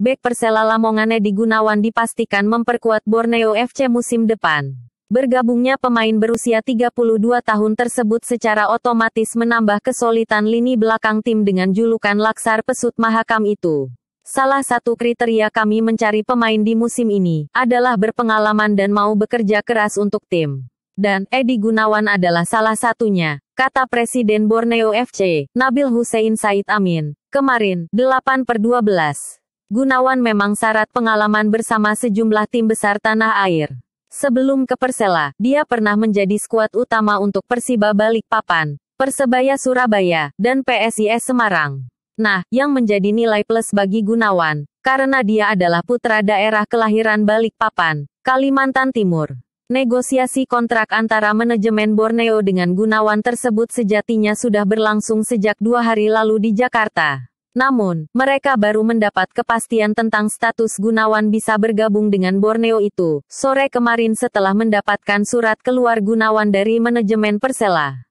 Bek Persela Lamongan Edi Gunawan dipastikan memperkuat Borneo FC musim depan. Bergabungnya pemain berusia 32 tahun tersebut secara otomatis menambah kesulitan lini belakang tim dengan julukan Laksar Pesut Mahakam itu. Salah satu kriteria kami mencari pemain di musim ini adalah berpengalaman dan mau bekerja keras untuk tim. Dan Edi Gunawan adalah salah satunya, kata Presiden Borneo FC, Nabil Hussein Said Amin, kemarin, 8 per 12. Gunawan memang syarat pengalaman bersama sejumlah tim besar tanah air. Sebelum ke Persela, dia pernah menjadi skuad utama untuk Persiba Balikpapan, Persebaya Surabaya, dan PSIS Semarang. Nah, yang menjadi nilai plus bagi Gunawan, karena dia adalah putra daerah kelahiran Balikpapan, Kalimantan Timur. Negosiasi kontrak antara manajemen Borneo dengan Gunawan tersebut sejatinya sudah berlangsung sejak dua hari lalu di Jakarta. Namun, mereka baru mendapat kepastian tentang status Gunawan bisa bergabung dengan Borneo itu, sore kemarin setelah mendapatkan surat keluar Gunawan dari manajemen Persela.